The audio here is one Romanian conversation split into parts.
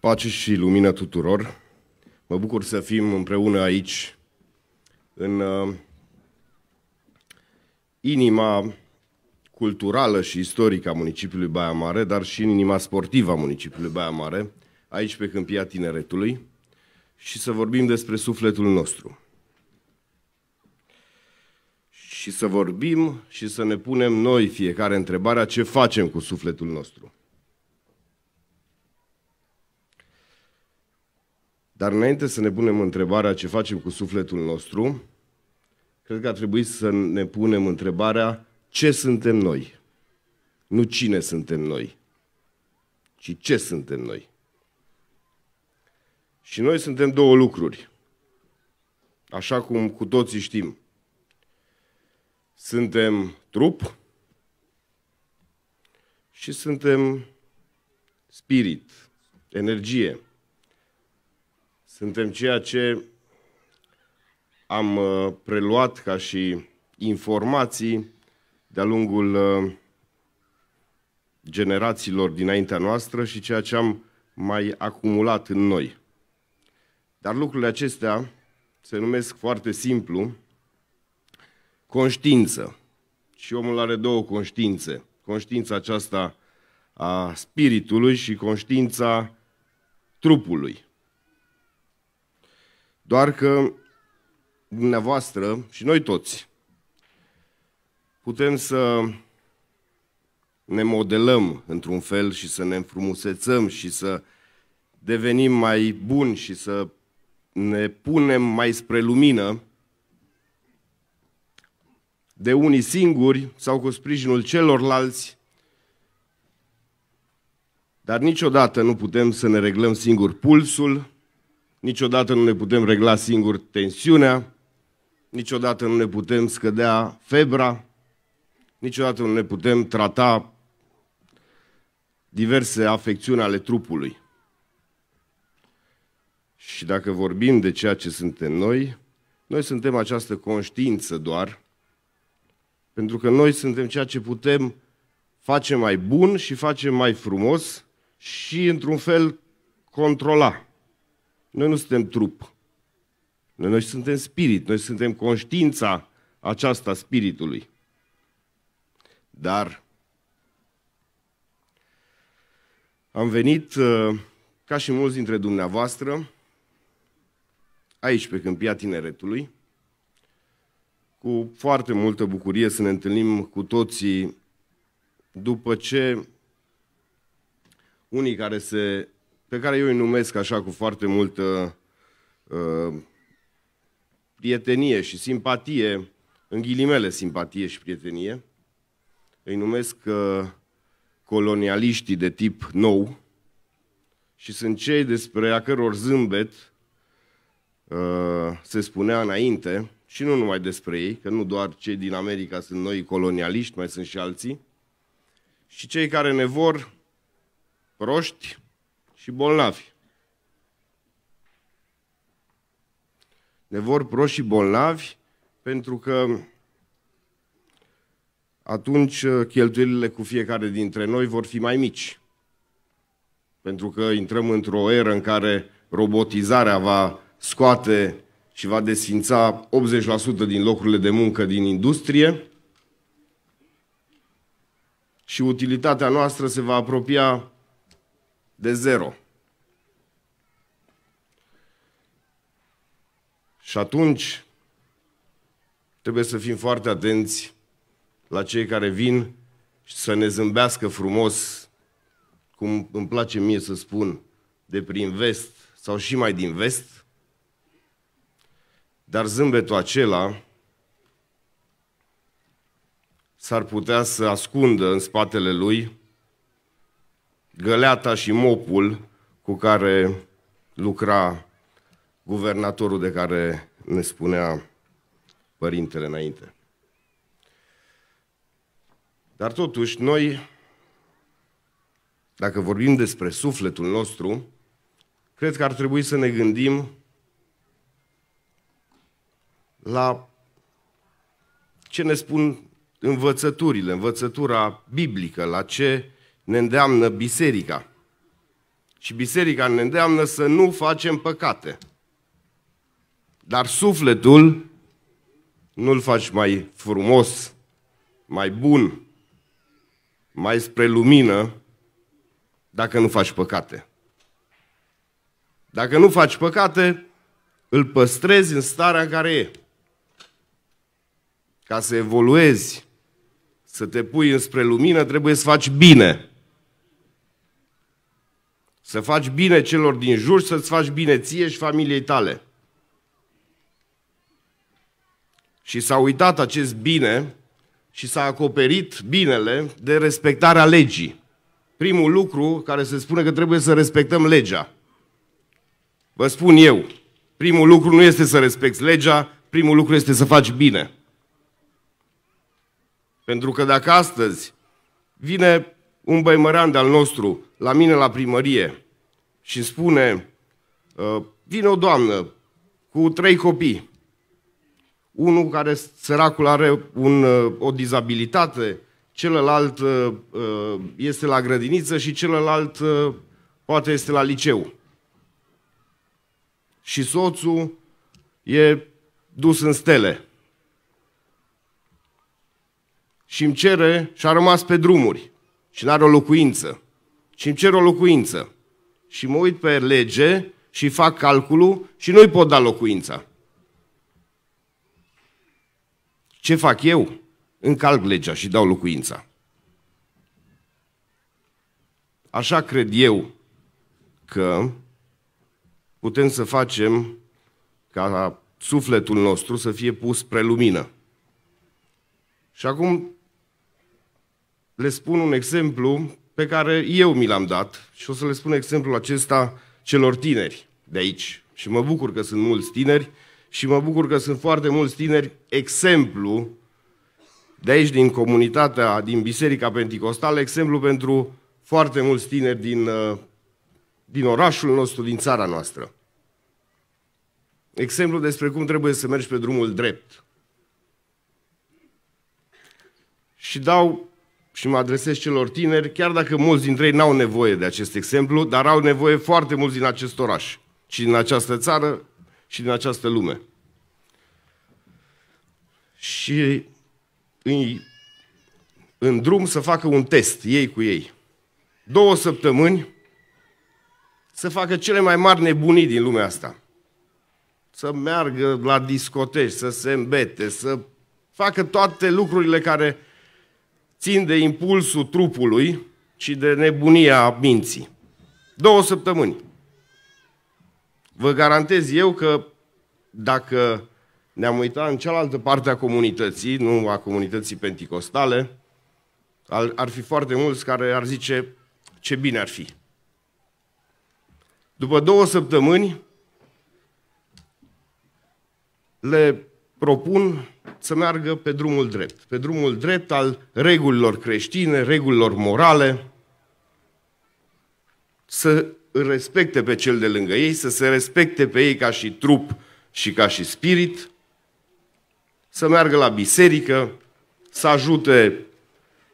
Pace și lumină tuturor! Mă bucur să fim împreună aici, în uh, inima culturală și istorică a municipiului Baia Mare, dar și în inima sportivă a municipiului Baia Mare, aici pe Câmpia Tineretului, și să vorbim despre sufletul nostru. Și să vorbim și să ne punem noi fiecare întrebarea ce facem cu sufletul nostru. Dar înainte să ne punem întrebarea ce facem cu sufletul nostru, cred că ar trebui să ne punem întrebarea ce suntem noi. Nu cine suntem noi, ci ce suntem noi. Și noi suntem două lucruri, așa cum cu toții știm. Suntem trup și suntem spirit, energie. Suntem ceea ce am uh, preluat ca și informații de-a lungul uh, generațiilor dinaintea noastră și ceea ce am mai acumulat în noi. Dar lucrurile acestea se numesc foarte simplu conștiință. Și omul are două conștiințe. Conștiința aceasta a spiritului și conștiința trupului. Doar că dumneavoastră și noi toți putem să ne modelăm într-un fel și să ne înfrumusețăm și să devenim mai buni și să ne punem mai spre lumină de unii singuri sau cu sprijinul celorlalți, dar niciodată nu putem să ne reglăm singur pulsul, niciodată nu ne putem regla singur tensiunea, niciodată nu ne putem scădea febra, niciodată nu ne putem trata diverse afecțiuni ale trupului. Și dacă vorbim de ceea ce suntem noi, noi suntem această conștiință doar, pentru că noi suntem ceea ce putem face mai bun și face mai frumos și, într-un fel, controla. Noi nu suntem trup. Noi, noi suntem spirit, noi suntem conștiința aceasta spiritului. Dar am venit, uh, ca și mulți dintre dumneavoastră, aici pe câmpia tineretului, cu foarte multă bucurie să ne întâlnim cu toții după ce unii care se pe care eu îi numesc așa cu foarte multă uh, prietenie și simpatie, în ghilimele simpatie și prietenie, îi numesc uh, colonialiștii de tip nou și sunt cei despre a căror zâmbet uh, se spunea înainte, și nu numai despre ei, că nu doar cei din America sunt noi colonialiști, mai sunt și alții, și cei care ne vor proști, și bolnavi. Ne vor proști și bolnavi pentru că atunci uh, cheltuielile cu fiecare dintre noi vor fi mai mici. Pentru că intrăm într-o eră în care robotizarea va scoate și va desfința 80% din locurile de muncă din industrie și utilitatea noastră se va apropia de zero. Și atunci trebuie să fim foarte atenți la cei care vin și să ne zâmbească frumos, cum îmi place mie să spun, de prin vest sau și mai din vest, dar zâmbetul acela s-ar putea să ascundă în spatele lui găleata și mopul cu care lucra guvernatorul de care ne spunea părintele înainte. Dar totuși, noi, dacă vorbim despre sufletul nostru, cred că ar trebui să ne gândim la ce ne spun învățăturile, învățătura biblică, la ce ne îndeamnă biserica. Și biserica ne îndeamnă să nu facem păcate – dar sufletul nu-l faci mai frumos, mai bun, mai spre lumină, dacă nu faci păcate. Dacă nu faci păcate, îl păstrezi în starea în care e. Ca să evoluezi, să te pui înspre lumină, trebuie să faci bine. Să faci bine celor din jur, să-ți faci bine ție și familiei tale. Și s-a uitat acest bine și s-a acoperit binele de respectarea legii. Primul lucru care se spune că trebuie să respectăm legea. Vă spun eu, primul lucru nu este să respecti legea, primul lucru este să faci bine. Pentru că dacă astăzi vine un băimărean de-al nostru la mine la primărie și spune, uh, vine o doamnă cu trei copii, unul care săracul are un, uh, o dizabilitate, celălalt uh, uh, este la grădiniță și celălalt poate este la liceu. Și soțul e dus în stele. Și îmi cere și a rămas pe drumuri și nu are o locuință. Și îmi cer o locuință. Și mă uit pe lege și fac calculul și nu-i pot da locuința. Ce fac eu? Încalc legea și dau locuința. Așa cred eu că putem să facem ca sufletul nostru să fie pus spre lumină. Și acum le spun un exemplu pe care eu mi l-am dat și o să le spun exemplul acesta celor tineri de aici. Și mă bucur că sunt mulți tineri și mă bucur că sunt foarte mulți tineri exemplu de aici, din comunitatea, din Biserica Pentecostală, exemplu pentru foarte mulți tineri din, uh, din orașul nostru, din țara noastră. Exemplu despre cum trebuie să mergi pe drumul drept. Și dau și mă adresez celor tineri, chiar dacă mulți dintre ei n-au nevoie de acest exemplu, dar au nevoie foarte mulți din acest oraș și din această țară și din această lume. Și îi în drum să facă un test, ei cu ei. Două săptămâni să facă cele mai mari nebunii din lumea asta. Să meargă la discoteci, să se îmbete, să facă toate lucrurile care țin de impulsul trupului și de nebunia minții. Două săptămâni. Vă garantez eu că dacă ne-am uitat în cealaltă parte a comunității, nu a comunității penticostale, ar, fi foarte mulți care ar zice ce bine ar fi. După două săptămâni, le propun să meargă pe drumul drept, pe drumul drept al regulilor creștine, regulilor morale, să îl respecte pe cel de lângă ei, să se respecte pe ei ca și trup și ca și spirit, să meargă la biserică, să ajute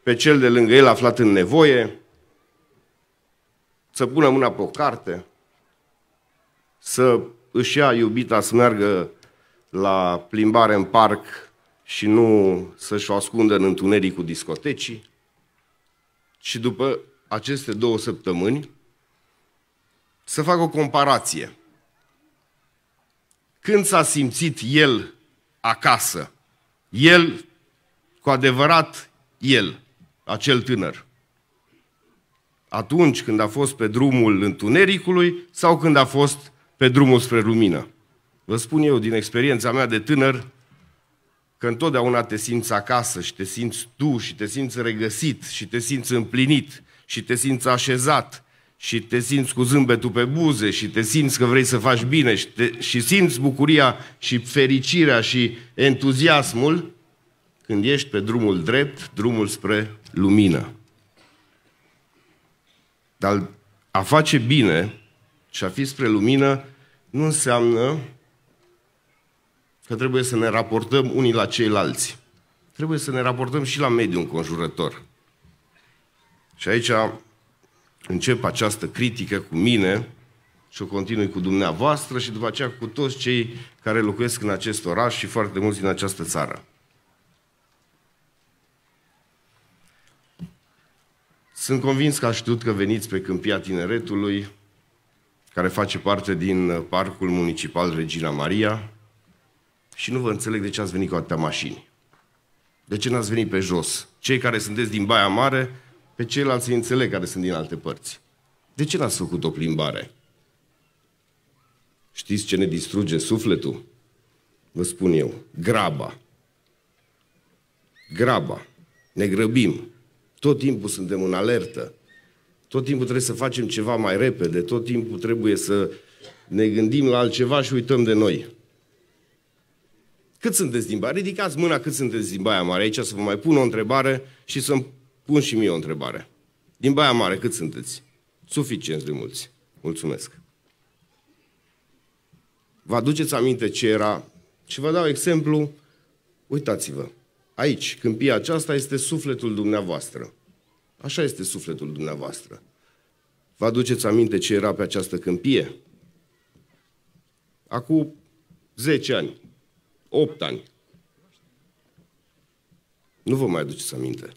pe cel de lângă el aflat în nevoie, să pună mâna pe o carte, să își ia iubita să meargă la plimbare în parc și nu să-și o ascundă în întunericul cu discotecii. Și după aceste două săptămâni, să fac o comparație. Când s-a simțit el acasă, el, cu adevărat, el, acel tânăr, atunci când a fost pe drumul întunericului sau când a fost pe drumul spre lumină. Vă spun eu din experiența mea de tânăr că întotdeauna te simți acasă și te simți tu și te simți regăsit și te simți împlinit și te simți așezat și te simți cu zâmbetul pe buze și te simți că vrei să faci bine și, te, și simți bucuria și fericirea și entuziasmul când ești pe drumul drept, drumul spre lumină. Dar a face bine și a fi spre lumină nu înseamnă că trebuie să ne raportăm unii la ceilalți. Trebuie să ne raportăm și la mediul înconjurător. Și aici încep această critică cu mine și o continui cu dumneavoastră și după aceea cu toți cei care locuiesc în acest oraș și foarte mulți din această țară. Sunt convins că a știut că veniți pe Câmpia Tineretului, care face parte din Parcul Municipal Regina Maria, și nu vă înțeleg de ce ați venit cu atâtea mașini. De ce n-ați venit pe jos? Cei care sunteți din Baia Mare, pe ceilalți îi înțeleg care sunt din alte părți. De ce n-ați făcut o plimbare? Știți ce ne distruge sufletul? Vă spun eu, graba. Graba. Ne grăbim. Tot timpul suntem în alertă. Tot timpul trebuie să facem ceva mai repede. Tot timpul trebuie să ne gândim la altceva și uităm de noi. Cât sunteți din Baia? Ridicați mâna cât sunteți din Baia Mare. Aici să vă mai pun o întrebare și să-mi Pun și mie o întrebare. Din Baia Mare, cât sunteți? Suficient de mulți. Mulțumesc. Vă aduceți aminte ce era? Și vă dau exemplu. Uitați-vă. Aici, câmpia aceasta este sufletul dumneavoastră. Așa este sufletul dumneavoastră. Vă aduceți aminte ce era pe această câmpie? Acum 10 ani, 8 ani. Nu vă mai aduceți aminte.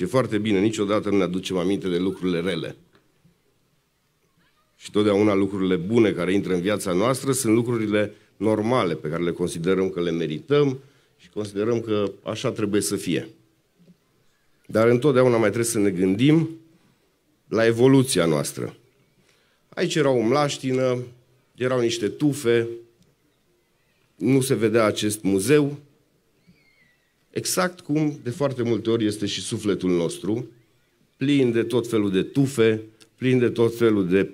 Și foarte bine, niciodată nu ne aducem aminte de lucrurile rele. Și totdeauna lucrurile bune care intră în viața noastră sunt lucrurile normale pe care le considerăm că le merităm și considerăm că așa trebuie să fie. Dar întotdeauna mai trebuie să ne gândim la evoluția noastră. Aici era o mlaștină, erau niște tufe, nu se vedea acest muzeu, Exact cum de foarte multe ori este și sufletul nostru, plin de tot felul de tufe, plin de tot felul de,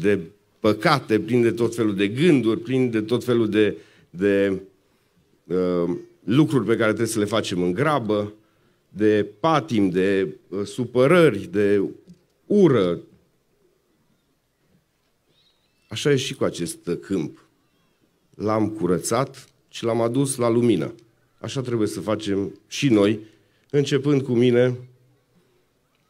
de păcate, plin de tot felul de gânduri, plin de tot felul de, de uh, lucruri pe care trebuie să le facem în grabă, de patim, de uh, supărări, de ură. Așa e și cu acest câmp. L-am curățat și l-am adus la lumină. Așa trebuie să facem și noi, începând cu mine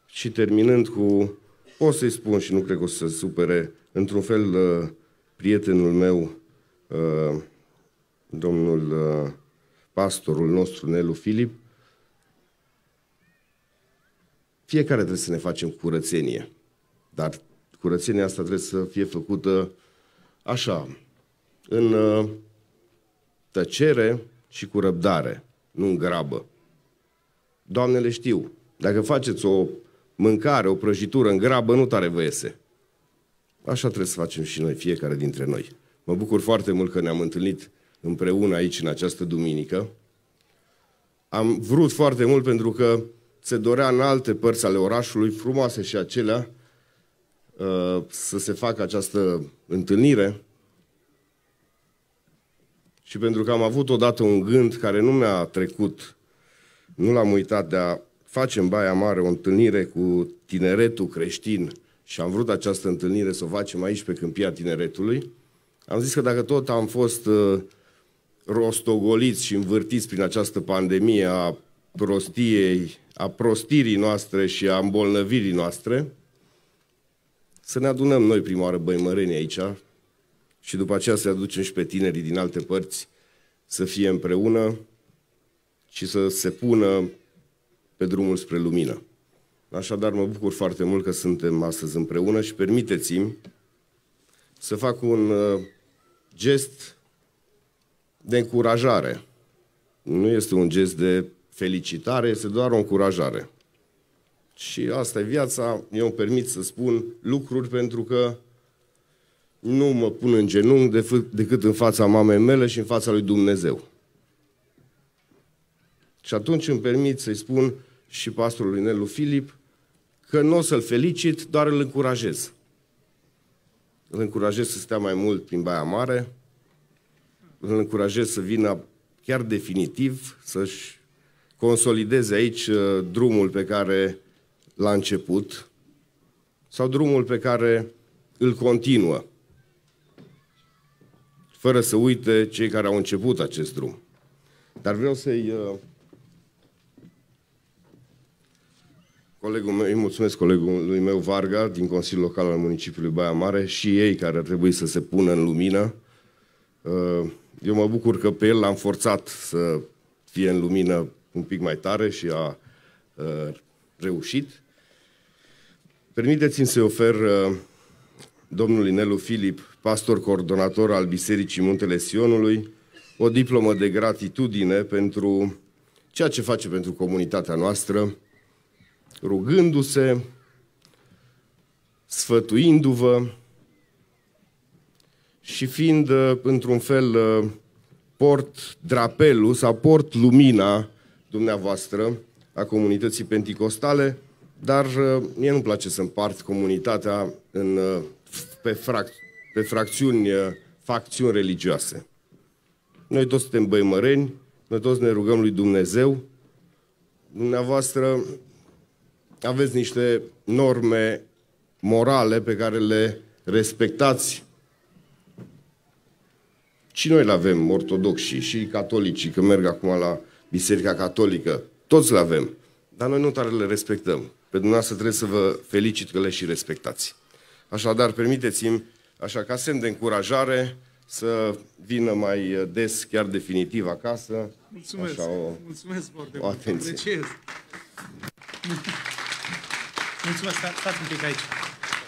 și terminând cu, o să-i spun și nu cred că o să se supere, într-un fel, uh, prietenul meu, uh, domnul uh, pastorul nostru, Nelu Filip, fiecare trebuie să ne facem curățenie, dar curățenia asta trebuie să fie făcută așa, în tăcere, și cu răbdare, nu în grabă. Doamnele știu, dacă faceți o mâncare, o prăjitură în grabă, nu tare vă iese. Așa trebuie să facem și noi, fiecare dintre noi. Mă bucur foarte mult că ne-am întâlnit împreună aici în această duminică. Am vrut foarte mult pentru că se dorea în alte părți ale orașului, frumoase și acelea, uh, să se facă această întâlnire și pentru că am avut odată un gând care nu mi-a trecut, nu l-am uitat de a face în Baia Mare o întâlnire cu tineretul creștin și am vrut această întâlnire să o facem aici pe Câmpia Tineretului, am zis că dacă tot am fost uh, rostogoliți și învârtiți prin această pandemie a prostiei, a prostirii noastre și a îmbolnăvirii noastre, să ne adunăm noi prima oară băimăreni aici, și după aceea să aducem și pe tinerii din alte părți să fie împreună și să se pună pe drumul spre lumină. Așadar, mă bucur foarte mult că suntem astăzi împreună și permiteți-mi să fac un uh, gest de încurajare. Nu este un gest de felicitare, este doar o încurajare. Și asta e viața, eu îmi permit să spun lucruri pentru că nu mă pun în genunchi decât în fața mamei mele și în fața lui Dumnezeu. Și atunci îmi permit să-i spun și pastorului Nelu Filip că nu o să-l felicit, doar îl încurajez. Îl încurajez să stea mai mult prin Baia Mare, îl încurajez să vină chiar definitiv, să-și consolideze aici uh, drumul pe care l-a început sau drumul pe care îl continuă fără să uite cei care au început acest drum. Dar vreau să-i... Uh... Colegul meu, îi mulțumesc colegului meu Varga din Consiliul Local al Municipiului Baia Mare și ei care ar trebui să se pună în lumină. Uh, eu mă bucur că pe el l-am forțat să fie în lumină un pic mai tare și a uh, reușit. Permiteți-mi să-i ofer uh, domnul Inelu Filip, pastor coordonator al Bisericii Muntele Sionului, o diplomă de gratitudine pentru ceea ce face pentru comunitatea noastră, rugându-se, sfătuindu-vă și fiind uh, într-un fel uh, port drapelul sau port lumina dumneavoastră a comunității penticostale, dar uh, mie nu-mi place să împart comunitatea în, uh, pe, frac- pe fracțiuni, uh, facțiuni religioase. Noi toți suntem băimăreni, noi toți ne rugăm lui Dumnezeu. Dumneavoastră aveți niște norme morale pe care le respectați. Și noi le avem, ortodoxii și catolicii, că merg acum la Biserica Catolică. Toți le avem. Dar noi nu tare le respectăm. Pe dumneavoastră trebuie să vă felicit că le și respectați. Așadar, permiteți-mi, așa ca semn de încurajare, să vină mai des, chiar definitiv, acasă. Mulțumesc, așa o, mulțumesc foarte o atenție. apreciez. Mulțumesc, stați un pic aici.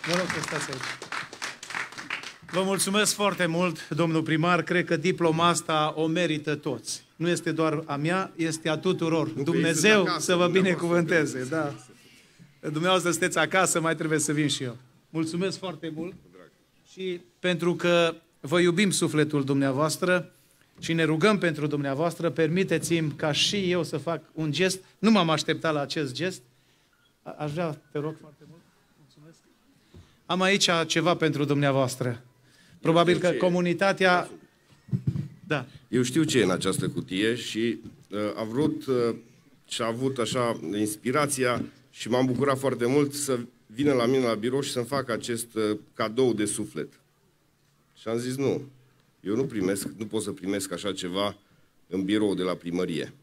Vă rog să stați aici. Vă mulțumesc foarte mult, domnul primar. Cred că diploma asta o merită toți nu este doar a mea, este a tuturor. Nu Dumnezeu acasă, să vă binecuvânteze. Da. Dumneavoastră sunteți acasă, mai trebuie să vin și eu. Mulțumesc foarte mult și pentru că vă iubim sufletul dumneavoastră și ne rugăm pentru dumneavoastră, permiteți-mi ca și eu să fac un gest. Nu m-am așteptat la acest gest. aș vrea, te rog foarte mult. Mulțumesc. Am aici ceva pentru dumneavoastră. Probabil că comunitatea da. Eu știu ce e în această cutie și uh, a vrut uh, și a avut așa inspirația și m-am bucurat foarte mult să vină la mine la birou și să-mi fac acest uh, cadou de suflet. Și am zis nu, eu nu primesc, nu pot să primesc așa ceva în birou de la primărie.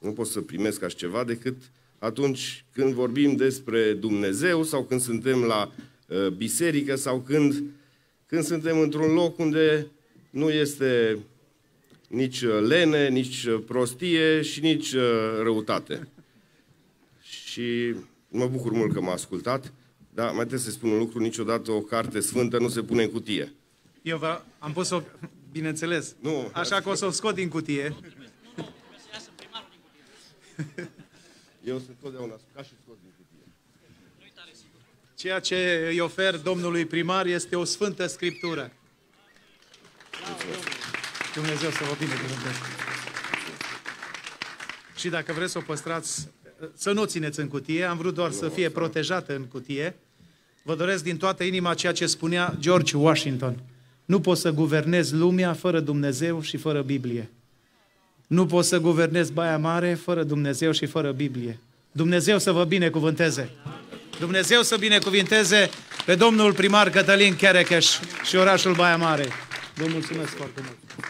Nu pot să primesc așa ceva decât atunci când vorbim despre Dumnezeu sau când suntem la uh, biserică sau când, când suntem într-un loc unde nu este nici uh, lene, nici uh, prostie și nici uh, răutate. Și mă bucur mult că m-a ascultat, dar mai trebuie să spun un lucru, niciodată o carte sfântă nu se pune în cutie. Eu vă am pus-o, bineînțeles, nu, așa că o să o scot din cutie. Eu sunt totdeauna ca și scot din cutie. Ceea ce îi ofer domnului primar este o sfântă scriptură. Mulțumesc. Dumnezeu să vă binecuvânteze. Și dacă vreți să o păstrați, să nu o țineți în cutie, am vrut doar să fie protejată în cutie. Vă doresc din toată inima ceea ce spunea George Washington. Nu poți să guvernezi lumea fără Dumnezeu și fără Biblie. Nu poți să guvernezi Baia Mare fără Dumnezeu și fără Biblie. Dumnezeu să vă binecuvânteze! Dumnezeu să binecuvinteze pe domnul primar Cătălin Cherecheș și orașul Baia Mare. Vă mulțumesc foarte mult!